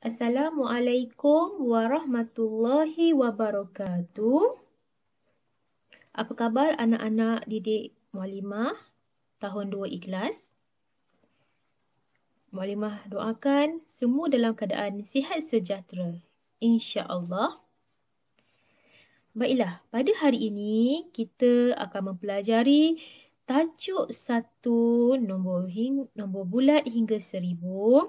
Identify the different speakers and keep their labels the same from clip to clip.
Speaker 1: Assalamualaikum warahmatullahi wabarakatuh. Apa khabar anak-anak didik Mualimah tahun 2 ikhlas? Mualimah doakan semua dalam keadaan sihat sejahtera. InsyaAllah. Baiklah, pada hari ini kita akan mempelajari tajuk satu nombor, hing, nombor bulat hingga seribu.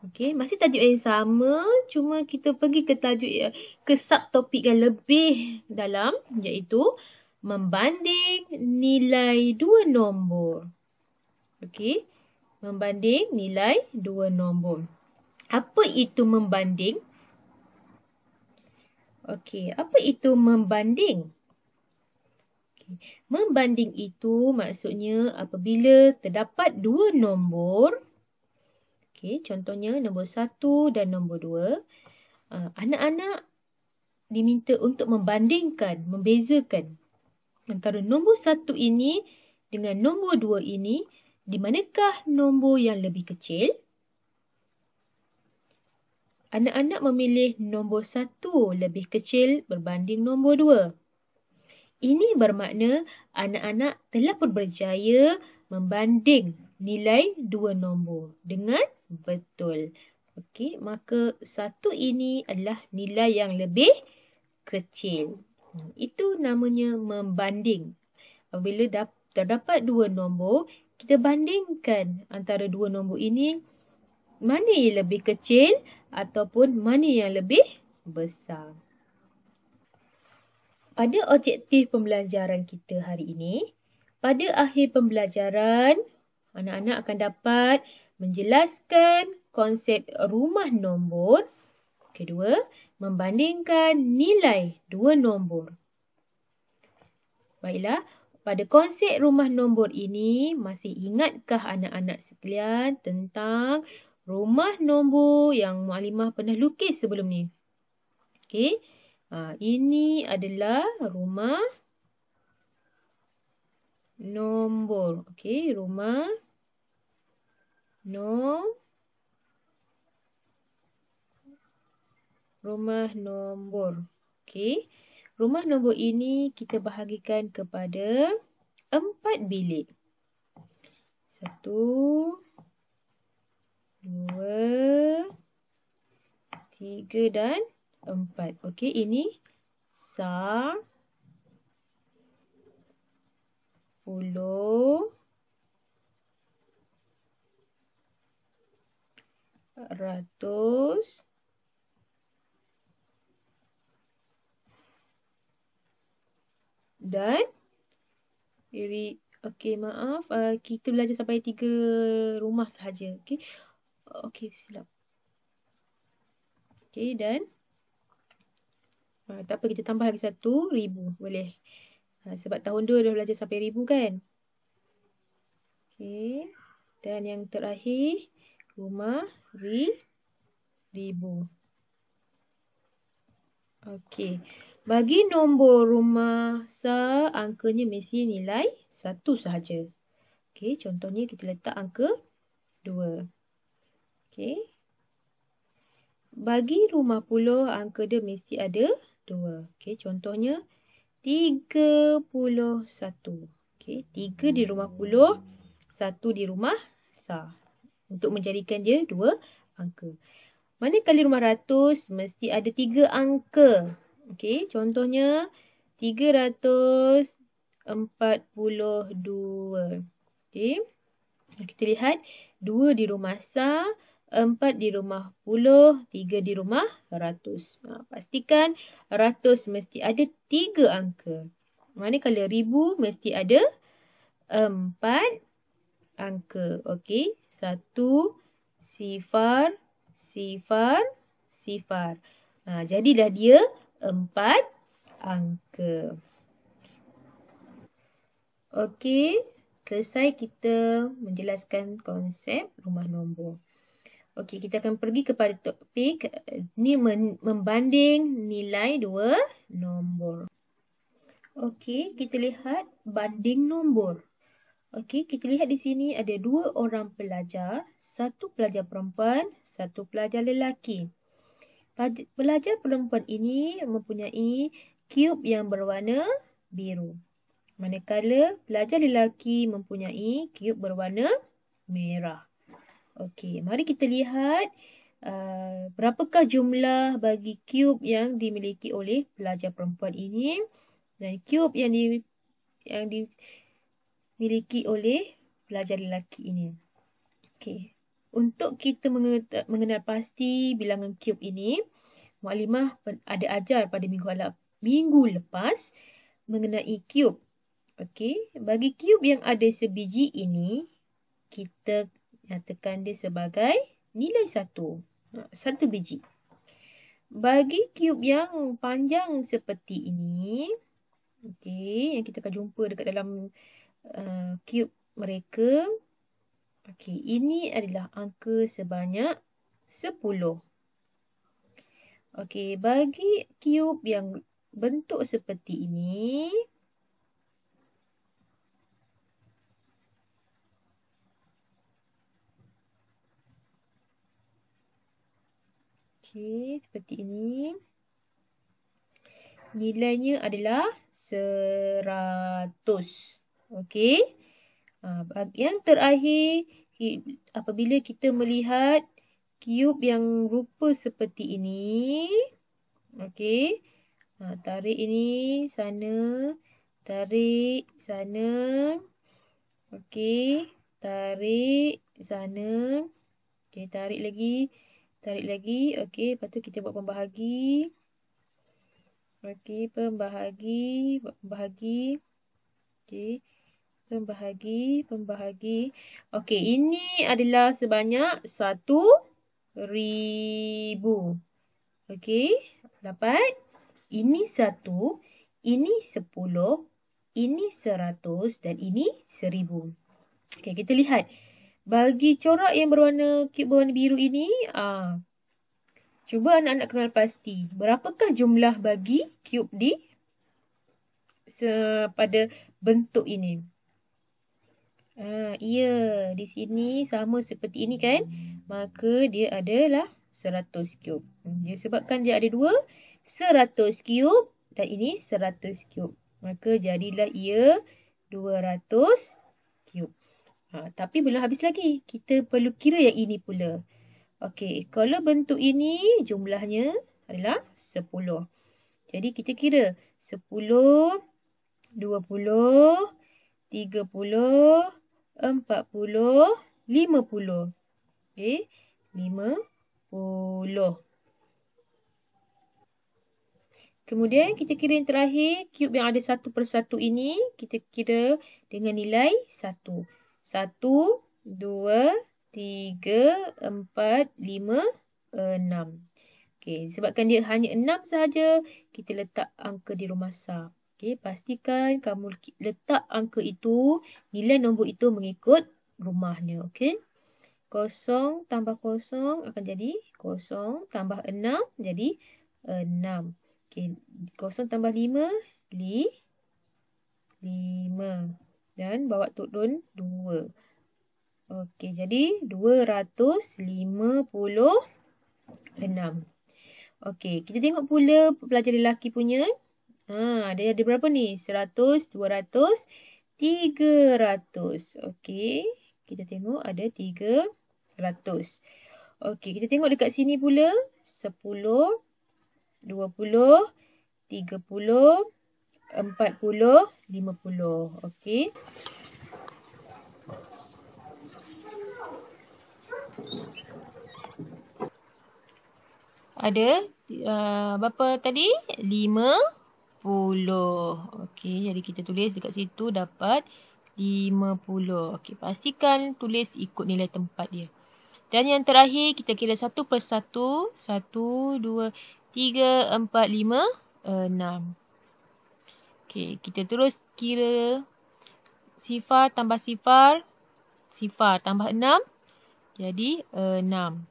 Speaker 1: Okay, masih tajuk yang sama, cuma kita pergi ke tajuk eh, ke subtopik yang lebih dalam iaitu membanding nilai dua nombor. Okay, membanding nilai dua nombor. Apa itu membanding? Okay, apa itu membanding? Okay. Membanding itu maksudnya apabila terdapat dua nombor, Okey, contohnya nombor 1 dan nombor 2. Ah, anak-anak diminta untuk membandingkan, membezakan antara nombor 1 ini dengan nombor 2 ini, di manakah nombor yang lebih kecil? Anak-anak memilih nombor 1 lebih kecil berbanding nombor 2. Ini bermakna anak-anak telah pun berjaya membanding nilai dua nombor dengan betul. Okey, maka satu ini adalah nilai yang lebih kecil. Hmm, itu namanya membanding. Apabila terdapat dua nombor, kita bandingkan antara dua nombor ini mana yang lebih kecil ataupun mana yang lebih besar. Pada objektif pembelajaran kita hari ini, pada akhir pembelajaran, anak-anak akan dapat menjelaskan konsep rumah nombor. Kedua, membandingkan nilai dua nombor. Baiklah, pada konsep rumah nombor ini, masih ingatkah anak-anak sekalian tentang rumah nombor yang Mu'alimah pernah lukis sebelum ni? Okey, ha, ini adalah rumah nombor. Okey, rumah No, Rumah nombor. Okey. Rumah nombor ini kita bahagikan kepada empat bilik. Satu. Dua. Tiga dan empat. Okey. Ini sah. Puluh. ratus dan iri okey maaf uh, kita belajar sampai tiga rumah sahaja okey okey silap okey dan uh, tak apa kita tambah lagi satu ribu boleh uh, sebab tahun dua dah belajar sampai ribu kan okey dan yang terakhir rumah ri, ribu. Okey. Bagi nombor rumah seangkanya mesti nilai satu sahaja. Okey, contohnya kita letak angka dua. Okey. Bagi rumah puluh, angka dia mesti ada dua. Okey, contohnya tiga puluh satu. Okey, tiga di rumah puluh, satu di rumah sah untuk menjadikan dia dua angka. Mana kali rumah ratus mesti ada tiga angka. Okey, contohnya tiga ratus empat puluh dua. Okey. Kita lihat dua di rumah sa, empat di rumah puluh, tiga di rumah ratus. Ha, pastikan ratus mesti ada tiga angka. Mana kali ribu mesti ada empat angka. Okey satu sifar sifar sifar. Ha, jadi dah dia empat angka. Okey, selesai kita menjelaskan konsep rumah nombor. Okey, kita akan pergi kepada topik ni membanding nilai dua nombor. Okey, kita lihat banding nombor. Okey, kita lihat di sini ada dua orang pelajar. Satu pelajar perempuan, satu pelajar lelaki. Pelajar perempuan ini mempunyai kub yang berwarna biru. Manakala pelajar lelaki mempunyai kub berwarna merah. Okey, mari kita lihat uh, berapakah jumlah bagi kub yang dimiliki oleh pelajar perempuan ini. Dan kub yang di... Yang di miliki oleh pelajar lelaki ini. Okey. Untuk kita mengenal pasti bilangan kub ini, Mu'alimah ada ajar pada minggu lepas, minggu lepas mengenai kub. Okey, bagi kub yang ada sebiji ini, kita nyatakan dia sebagai nilai satu. Ha, satu biji. Bagi kub yang panjang seperti ini, okey, yang kita akan jumpa dekat dalam uh, cube mereka. Okey, ini adalah angka sebanyak 10. Okey, bagi cube yang bentuk seperti ini. Okey, seperti ini. Nilainya adalah seratus. Okey. Uh, yang terakhir, apabila kita melihat kiub yang rupa seperti ini. Okey. Uh, tarik ini sana. Tarik sana. Okey. Tarik sana. Okey, tarik lagi. Tarik lagi. Okey, lepas tu kita buat pembahagi. Okey, pembahagi. Pembahagi. Okey. Pembahagi, pembahagi. Okey, ini adalah sebanyak satu ribu. Okey, dapat. Ini satu, ini sepuluh, ini seratus dan ini seribu. Okey, kita lihat. Bagi corak yang berwarna kip berwarna biru ini, aa, ah, cuba anak-anak kenal pasti. Berapakah jumlah bagi kip di pada bentuk ini? Uh, ya, di sini sama seperti ini kan. Maka dia adalah 100 kub. Hmm, dia sebabkan dia ada dua, 100 kub dan ini 100 kub. Maka jadilah ia 200 kub. Ha, tapi belum habis lagi. Kita perlu kira yang ini pula. Okey, kalau bentuk ini jumlahnya adalah 10. Jadi kita kira 10, 20, 30, empat puluh, lima puluh. okay lima puluh. Kemudian kita kira yang terakhir, kube yang ada satu persatu ini, kita kira dengan nilai satu. Satu, dua, tiga, empat, lima, enam. Okey, sebabkan dia hanya enam sahaja, kita letak angka di rumah sahab. Okey, pastikan kamu letak angka itu, nilai nombor itu mengikut rumahnya, okey. kosong tambah kosong akan jadi kosong tambah enam jadi enam. Okey, kosong tambah lima li 5 dan bawa turun dua. Okey, jadi dua ratus lima puluh enam. Okey, kita tengok pula pelajar lelaki punya Ha, dia ada berapa ni? 100, 200, 300. Okey. Kita tengok ada 300. Okey, kita tengok dekat sini pula. 10, 20, 30, 40, 50. Okey. Ada uh, berapa tadi? 5, 50. Okey, jadi kita tulis dekat situ dapat 50. Okey, pastikan tulis ikut nilai tempat dia. Dan yang terakhir, kita kira satu per satu. Satu, dua, tiga, empat, lima, enam. Okey, kita terus kira sifar tambah sifar. Sifar tambah enam. Jadi, enam.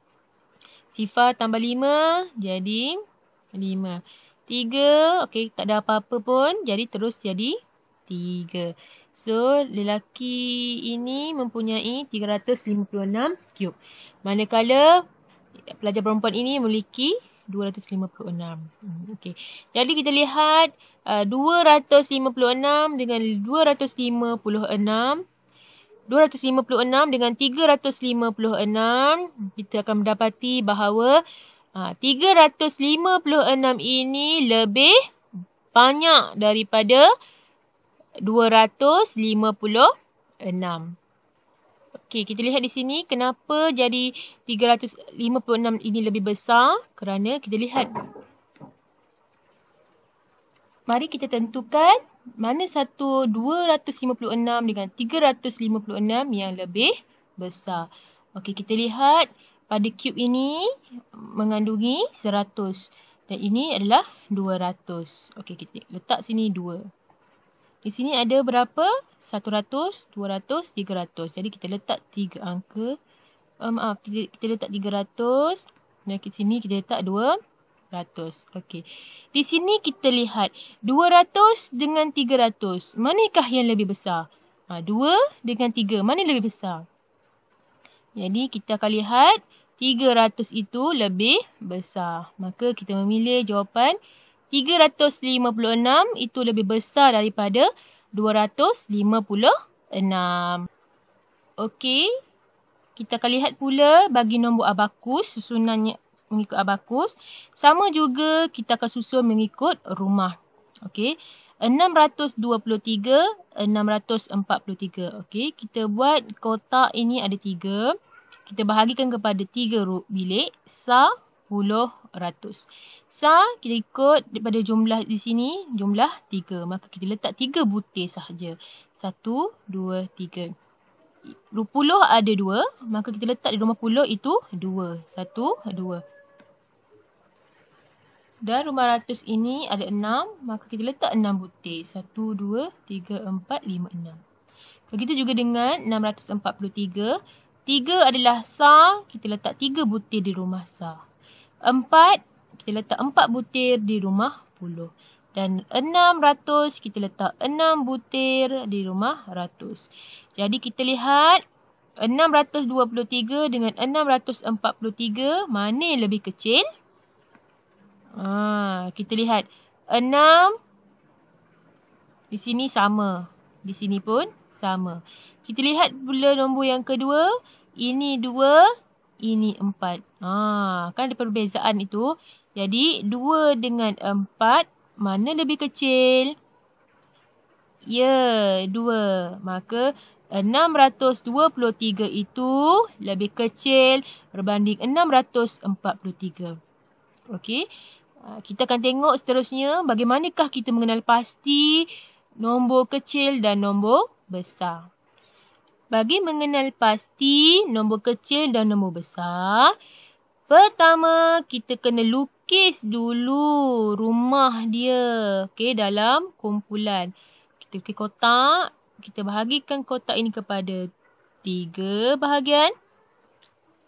Speaker 1: Sifar tambah lima. Jadi, lima. Tiga, Okey, tak ada apa-apa pun. Jadi terus jadi tiga. So, lelaki ini mempunyai 356 kub. Manakala pelajar perempuan ini memiliki 256. Hmm, okey. Jadi kita lihat uh, 256 dengan 256 256 dengan 356 kita akan mendapati bahawa Ha, 356 ini lebih banyak daripada 256. Okey, kita lihat di sini kenapa jadi 356 ini lebih besar kerana kita lihat. Mari kita tentukan mana satu 256 dengan 356 yang lebih besar. Okey, kita lihat pada kub ini mengandungi 100 dan ini adalah 200. Okey kita letak sini 2. Di sini ada berapa? 100, 200, 300. Jadi kita letak tiga angka. Uh, maaf, kita letak 300 dan di sini kita letak 200. Okey. Di sini kita lihat 200 dengan 300. Manakah yang lebih besar? Ha, ah, 2 dengan 3. Mana lebih besar? Jadi kita akan lihat 300 itu lebih besar. Maka kita memilih jawapan 356 itu lebih besar daripada 256. Okey. Kita akan lihat pula bagi nombor abakus susunannya mengikut abakus. Sama juga kita akan susun mengikut rumah. Okey. 623, 643. Okey, kita buat kotak ini ada 3 kita bahagikan kepada 3 bilik sa puluh ratus. Sa kita ikut daripada jumlah di sini jumlah tiga, Maka kita letak tiga butir sahaja. 1 2 3. 20 ada dua, maka kita letak di rumah 50 itu dua. Satu, dua. Dan rumah ratus ini ada enam, maka kita letak enam butir. Satu, dua, tiga, empat, lima, enam. Begitu juga dengan enam ratus empat puluh tiga. Tiga adalah sa, kita letak tiga butir di rumah sa. Empat, kita letak empat butir di rumah puluh. Dan enam ratus, kita letak enam butir di rumah ratus. Jadi kita lihat, enam ratus dua puluh tiga dengan enam ratus empat puluh tiga, mana yang lebih kecil? Ha, kita lihat, enam, di sini sama. Di sini pun sama. Kita lihat pula nombor yang kedua. Ini dua, ini empat. Ha, kan ada perbezaan itu. Jadi, dua dengan empat, mana lebih kecil? Ya, dua. Maka, enam ratus dua puluh tiga itu lebih kecil berbanding enam ratus empat puluh tiga. Okey. Ha, kita akan tengok seterusnya bagaimanakah kita mengenal pasti nombor kecil dan nombor besar bagi mengenal pasti nombor kecil dan nombor besar, pertama kita kena lukis dulu rumah dia okay, dalam kumpulan. Kita lukis kotak, kita bahagikan kotak ini kepada tiga bahagian,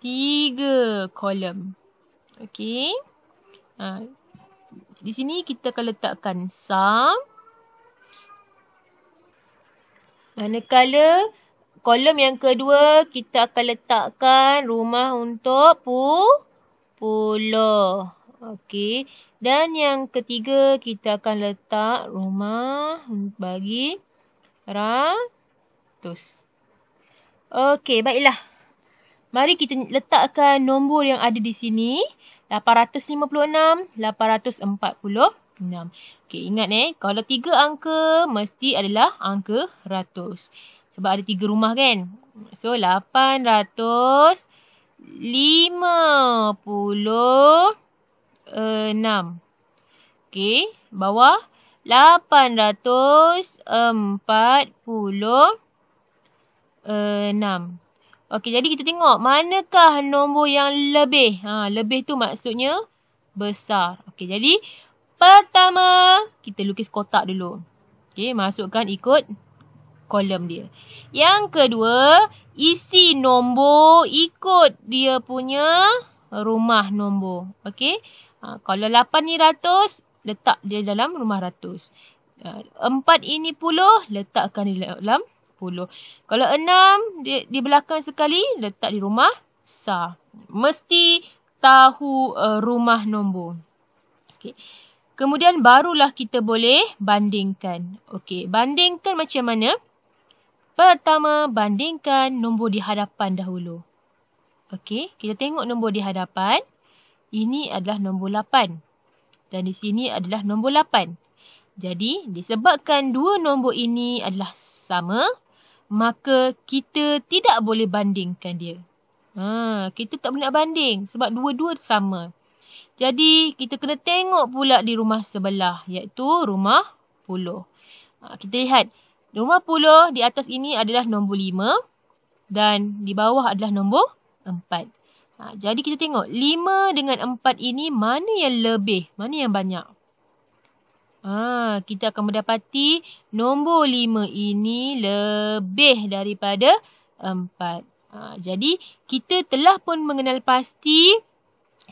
Speaker 1: tiga kolom. Okey. Ha. Di sini kita akan letakkan sum. Manakala kolom yang kedua kita akan letakkan rumah untuk pu puluh. Okey. Dan yang ketiga kita akan letak rumah bagi ratus. Okey, baiklah. Mari kita letakkan nombor yang ada di sini. 856, 846. Okey, ingat eh. Kalau tiga angka, mesti adalah angka ratus. Sebab ada tiga rumah kan. So, 856. Okay. Bawah. 846. Okey, jadi kita tengok manakah nombor yang lebih. Ha, lebih tu maksudnya besar. Okey, jadi pertama kita lukis kotak dulu. Okey, masukkan ikut kolom dia. Yang kedua, isi nombor ikut dia punya rumah nombor. Okey. Ha, kalau 8 ni ratus, letak dia dalam rumah ratus. Ha, 4 ini puluh, letakkan dia dalam puluh. Kalau 6 di, di belakang sekali, letak di rumah sah. Mesti tahu uh, rumah nombor. Okey. Kemudian barulah kita boleh bandingkan. Okey, bandingkan macam mana? Pertama, bandingkan nombor di hadapan dahulu. Okey, kita tengok nombor di hadapan. Ini adalah nombor 8. Dan di sini adalah nombor 8. Jadi, disebabkan dua nombor ini adalah sama, maka kita tidak boleh bandingkan dia. Ha, kita tak boleh banding sebab dua-dua sama. Jadi, kita kena tengok pula di rumah sebelah iaitu rumah puluh. Ha, kita lihat. Nombor 10 di atas ini adalah nombor lima dan di bawah adalah nombor empat. Ha, jadi kita tengok lima dengan empat ini mana yang lebih, mana yang banyak. Ha, kita akan mendapati nombor lima ini lebih daripada empat. Ha, jadi kita telah pun mengenal pasti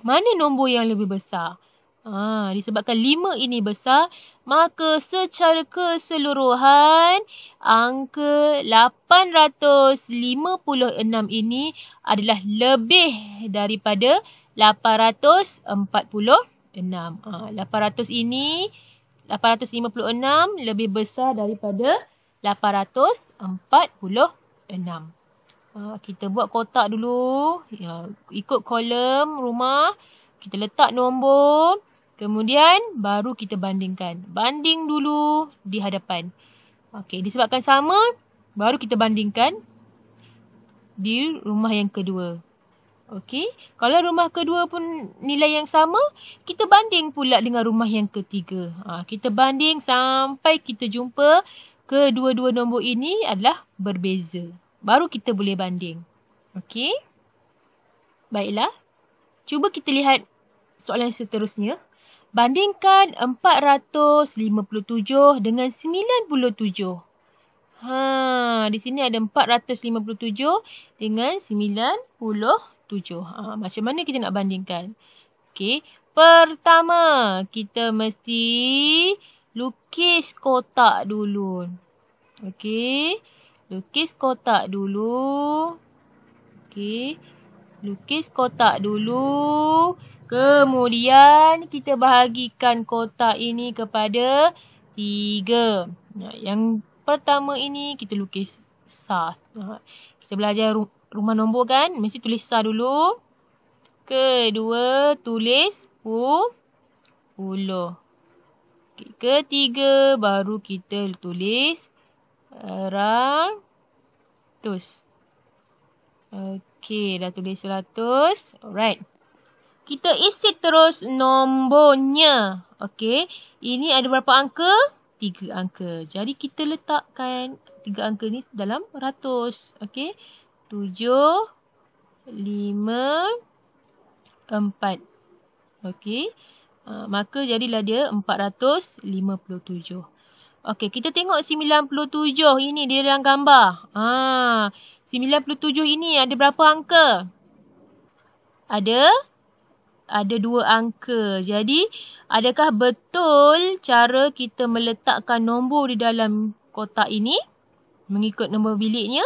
Speaker 1: mana nombor yang lebih besar. Ha, disebabkan lima ini besar, maka secara keseluruhan angka 856 ini adalah lebih daripada 846. Ha, 800 ini, 856 lebih besar daripada 846. Ha, kita buat kotak dulu, ya, ikut kolom rumah. Kita letak nombor. Kemudian baru kita bandingkan. Banding dulu di hadapan. Okey, disebabkan sama, baru kita bandingkan di rumah yang kedua. Okey, kalau rumah kedua pun nilai yang sama, kita banding pula dengan rumah yang ketiga. Ha, kita banding sampai kita jumpa kedua-dua nombor ini adalah berbeza. Baru kita boleh banding. Okey, baiklah. Cuba kita lihat soalan seterusnya. Bandingkan 457 dengan 97. Ha, di sini ada 457 dengan 97. Ha, macam mana kita nak bandingkan? Okey, pertama kita mesti lukis kotak dulu. Okey, lukis kotak dulu. Okey, lukis kotak dulu. Okay. Kemudian kita bahagikan kotak ini kepada tiga. Yang pertama ini kita lukis sa. Kita belajar rumah nombor kan? Mesti tulis sa dulu. Kedua tulis pu puluh. Ketiga baru kita tulis ratus. Okey, dah tulis seratus. Alright. Kita isi terus nombornya. Okey. Ini ada berapa angka? Tiga angka. Jadi kita letakkan tiga angka ni dalam ratus. Okey. Tujuh. Lima. Empat. Okey. Ah, maka jadilah dia empat ratus lima puluh tujuh. Okey. Kita tengok sembilan puluh tujuh ini dia dalam gambar. Ah, sembilan puluh tujuh ini ada berapa angka? Ada ada dua angka. Jadi, adakah betul cara kita meletakkan nombor di dalam kotak ini mengikut nombor biliknya?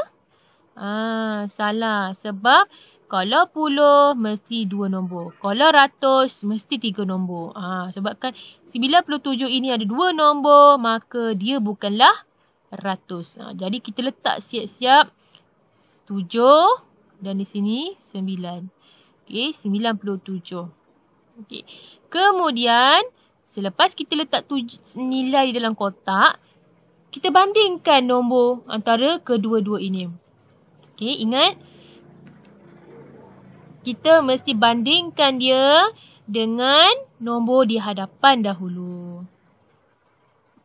Speaker 1: Ah, salah. Sebab kalau puluh mesti dua nombor. Kalau ratus mesti tiga nombor. Ah, sebabkan 97 ini ada dua nombor, maka dia bukanlah ratus. Ah, jadi kita letak siap-siap tujuh dan di sini sembilan. Okey, 97. Okey. Kemudian, selepas kita letak tu nilai di dalam kotak, kita bandingkan nombor antara kedua-dua ini. Okey, ingat. Kita mesti bandingkan dia dengan nombor di hadapan dahulu.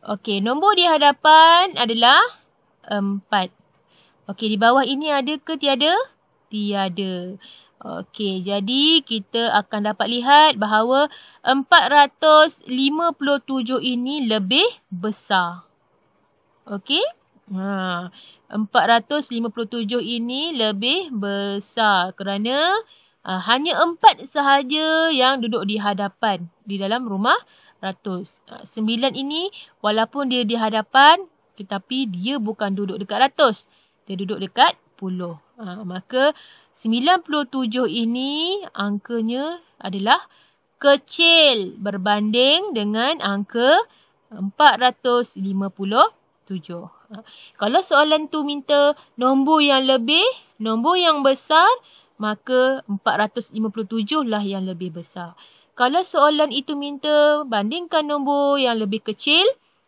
Speaker 1: Okey, nombor di hadapan adalah 4. Okey, di bawah ini ada ke tiada? Tiada. Okey, jadi kita akan dapat lihat bahawa 457 ini lebih besar. Okey? Ha, 457 ini lebih besar kerana ha, hanya 4 sahaja yang duduk di hadapan di dalam rumah ratus. Ha, 9 ini walaupun dia di hadapan tetapi dia bukan duduk dekat ratus. Dia duduk dekat uh, maka 97 ini angkanya adalah kecil berbanding dengan angka 457. Uh, ha, kalau soalan tu minta nombor yang lebih, nombor yang besar, maka 457 lah yang lebih besar. Kalau soalan itu minta bandingkan nombor yang lebih kecil,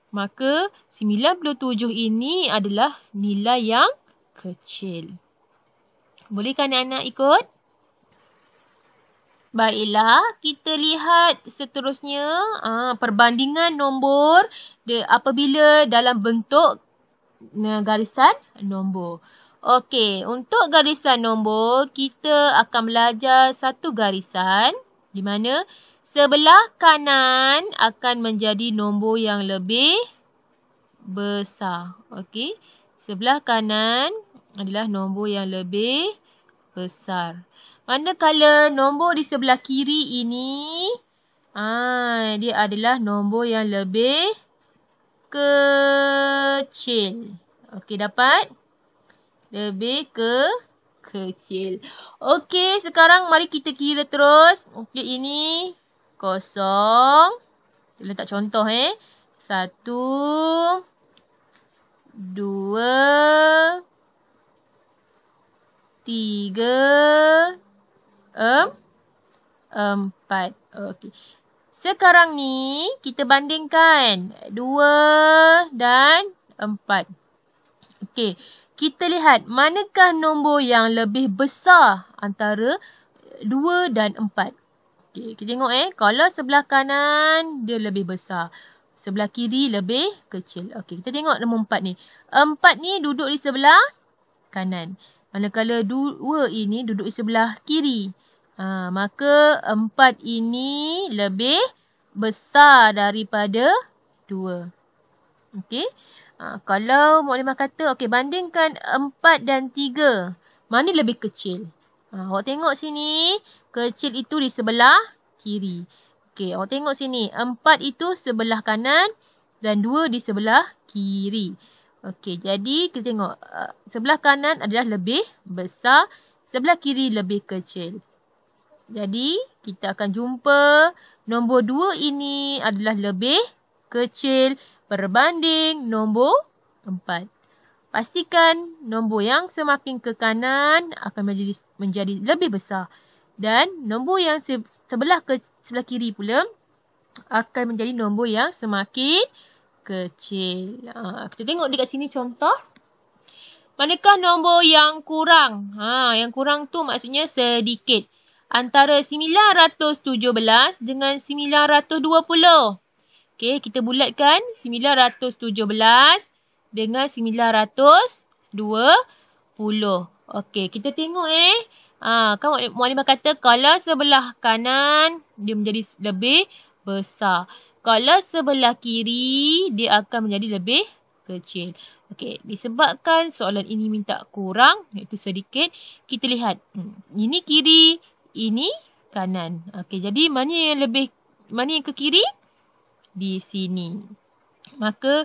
Speaker 1: maka 97 ini adalah nilai yang kecil. Bolehkah anak-anak ikut? Baiklah, kita lihat seterusnya aa, ah, perbandingan nombor de, apabila dalam bentuk ne, garisan nombor. Okey, untuk garisan nombor, kita akan belajar satu garisan di mana sebelah kanan akan menjadi nombor yang lebih besar. Okey. Sebelah kanan adalah nombor yang lebih besar. Manakala nombor di sebelah kiri ini ah dia adalah nombor yang lebih kecil. Okey dapat? Lebih ke kecil. Okey, sekarang mari kita kira terus. Okey, ini kosong. Kita letak contoh eh. Satu. Satu dua, tiga, em, empat. Okey. Sekarang ni kita bandingkan dua dan empat. Okey. Kita lihat manakah nombor yang lebih besar antara dua dan empat. Okey, kita tengok eh. Kalau sebelah kanan dia lebih besar sebelah kiri lebih kecil. Okey, kita tengok nombor empat ni. Empat ni duduk di sebelah kanan. Manakala dua ini duduk di sebelah kiri. Ha, maka empat ini lebih besar daripada dua. Okey. Ha, kalau Maulimah kata, okey, bandingkan empat dan tiga. Mana lebih kecil? Ha, awak tengok sini. Kecil itu di sebelah kiri. Okey, awak tengok sini. Empat itu sebelah kanan dan dua di sebelah kiri. Okey, jadi kita tengok. Uh, sebelah kanan adalah lebih besar. Sebelah kiri lebih kecil. Jadi, kita akan jumpa nombor dua ini adalah lebih kecil berbanding nombor empat. Pastikan nombor yang semakin ke kanan akan menjadi, menjadi lebih besar. Dan nombor yang sebelah ke sebelah kiri pula akan menjadi nombor yang semakin kecil. Ha, kita tengok dekat sini contoh. Manakah nombor yang kurang? Ha, yang kurang tu maksudnya sedikit. Antara 917 dengan 920. Okey, kita bulatkan 917 dengan 920. Okey, kita tengok eh. Ah, ha, kan muallimah kata kalau sebelah kanan dia menjadi lebih besar. Kalau sebelah kiri dia akan menjadi lebih kecil. Okey, disebabkan soalan ini minta kurang iaitu sedikit, kita lihat. Hmm, ini kiri, ini kanan. Okey, jadi mana yang lebih mana yang ke kiri? Di sini. Maka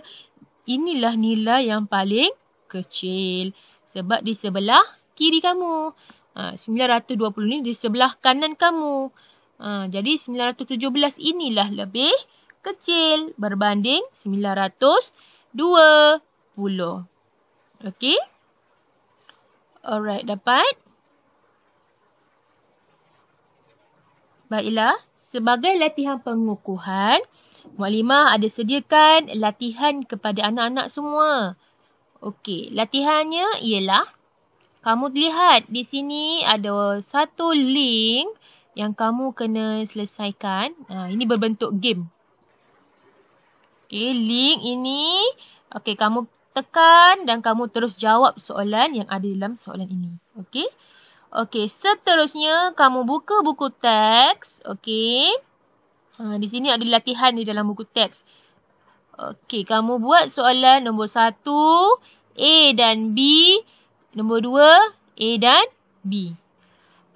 Speaker 1: inilah nilai yang paling kecil sebab di sebelah kiri kamu. 920 ha, ni di sebelah kanan kamu. Uh, jadi 917 inilah lebih kecil berbanding 920. Okey. Alright, dapat? Baiklah, sebagai latihan pengukuhan, Mualimah ada sediakan latihan kepada anak-anak semua. Okey, latihannya ialah kamu lihat di sini ada satu link yang kamu kena selesaikan. Ha, ini berbentuk game. Okay, link ini, okay, kamu tekan dan kamu terus jawab soalan yang ada dalam soalan ini. Okay, okay seterusnya kamu buka buku teks. Okay, ah, di sini ada latihan di dalam buku teks. Okay, kamu buat soalan nombor satu, A dan B. Nombor dua, A dan B.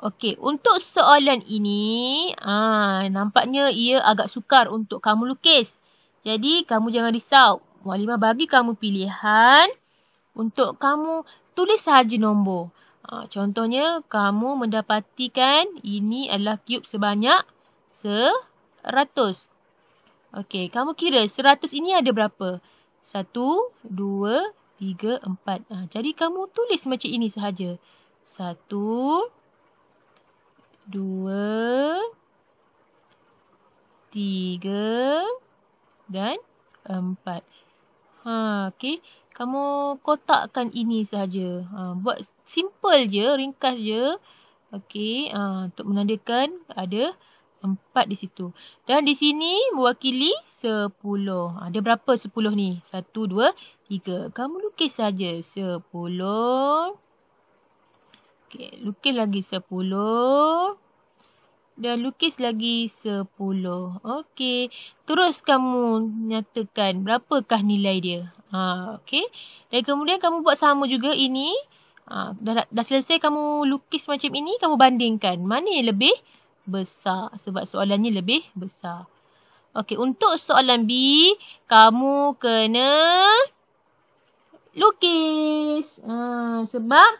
Speaker 1: Okey, untuk soalan ini, aa, ha, nampaknya ia agak sukar untuk kamu lukis. Jadi, kamu jangan risau. Walimah bagi kamu pilihan untuk kamu tulis sahaja nombor. Ha, contohnya, kamu mendapatikan ini adalah kub sebanyak seratus. Okey, kamu kira seratus ini ada berapa? Satu, dua, tiga tiga, empat. Ha, jadi kamu tulis macam ini sahaja. Satu, dua, tiga dan empat. Ha, okay. Kamu kotakkan ini sahaja. Ha, buat simple je, ringkas je. Okay, ha, untuk menandakan ada empat di situ. Dan di sini mewakili sepuluh. Ada ah, berapa sepuluh ni? Satu, dua, tiga. Kamu lukis saja sepuluh. Okey, lukis lagi sepuluh. Dan lukis lagi sepuluh. Okey, terus kamu nyatakan berapakah nilai dia. Ha, Okey, dan kemudian kamu buat sama juga ini. Ha, dah, dah selesai kamu lukis macam ini, kamu bandingkan. Mana yang lebih? besar sebab soalannya lebih besar. Okey, untuk soalan B, kamu kena lukis. Ha, sebab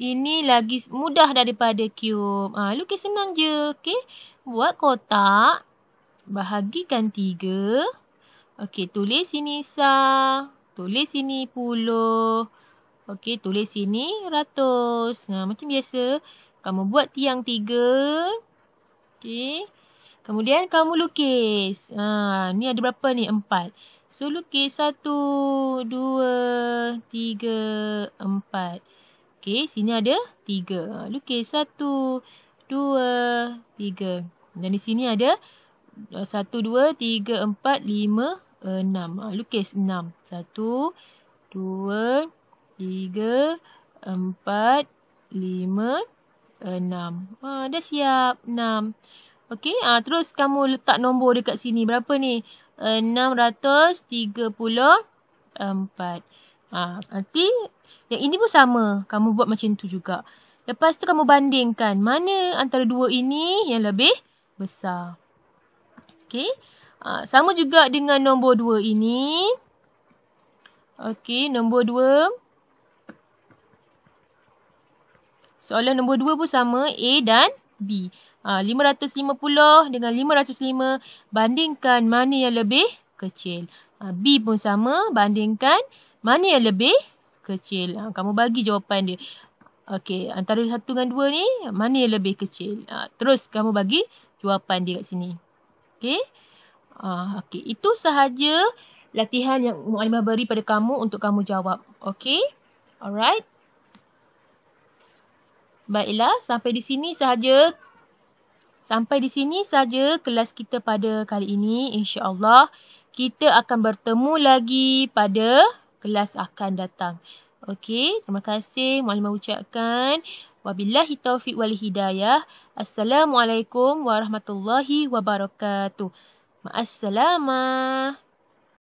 Speaker 1: ini lagi mudah daripada cube. Ha, lukis senang je, okey. Buat kotak, bahagikan tiga. Okey, tulis sini sah, tulis sini puluh. Okey, tulis sini ratus. Nah ha, macam biasa, kamu buat tiang tiga. Okay. Kemudian kamu lukis. Ha, ni ada berapa ni? Empat. So lukis satu, dua, tiga, empat. Okay, sini ada tiga. Ha, lukis satu, dua, tiga. Dan di sini ada eh, satu, dua, tiga, empat, lima, enam. Ha, lukis enam. Satu, dua, tiga, empat, lima, enam. Enam. Ha, dah siap. Enam. Okey. Ah, terus kamu letak nombor dekat sini. Berapa ni? Enam ratus tiga puluh empat. Ah, Nanti yang ini pun sama. Kamu buat macam tu juga. Lepas tu kamu bandingkan mana antara dua ini yang lebih besar. Okey. Ha, sama juga dengan nombor dua ini. Okey. Nombor dua. Soalan nombor dua pun sama A dan B. Ha, ah, 550 dengan 505 bandingkan mana yang lebih kecil. Ha, B pun sama bandingkan mana yang lebih kecil. Ha, kamu bagi jawapan dia. Okey, antara satu dengan dua ni, mana yang lebih kecil? Ha, terus kamu bagi jawapan dia kat sini. Okey? Ha, Okey, itu sahaja latihan yang Muallimah beri pada kamu untuk kamu jawab. Okey? Alright? Baiklah, sampai di sini sahaja sampai di sini sahaja kelas kita pada kali ini insya-Allah kita akan bertemu lagi pada kelas akan datang. Okey, terima kasih mohon ucapkan wabillahi taufiq wal hidayah. Assalamualaikum warahmatullahi wabarakatuh. Assalamualaikum.